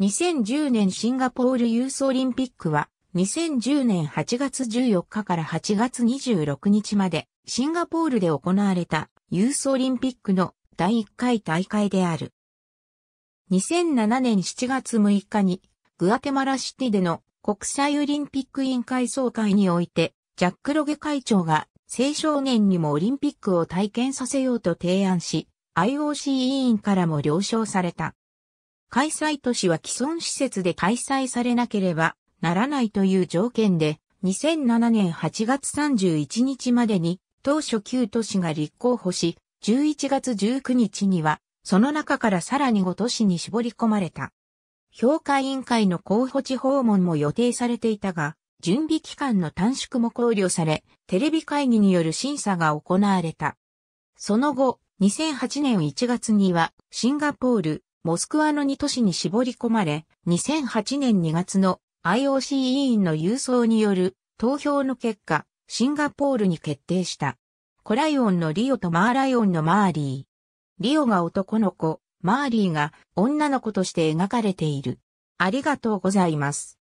2010年シンガポールユースオリンピックは、2010年8月14日から8月26日まで、シンガポールで行われたユースオリンピックの第1回大会である。2007年7月6日に、グアテマラシティでの国際オリンピック委員会総会において、ジャック・ロゲ会長が青少年にもオリンピックを体験させようと提案し、IOC 委員からも了承された。開催都市は既存施設で開催されなければならないという条件で、2007年8月31日までに当初旧都市が立候補し、11月19日にはその中からさらに5都市に絞り込まれた。評価委員会の候補地訪問も予定されていたが、準備期間の短縮も考慮され、テレビ会議による審査が行われた。その後、2008年1月には、シンガポール、モスクワの2都市に絞り込まれ、2008年2月の IOC 委員の郵送による投票の結果、シンガポールに決定した。コライオンのリオとマーライオンのマーリー。リオが男の子、マーリーが女の子として描かれている。ありがとうございます。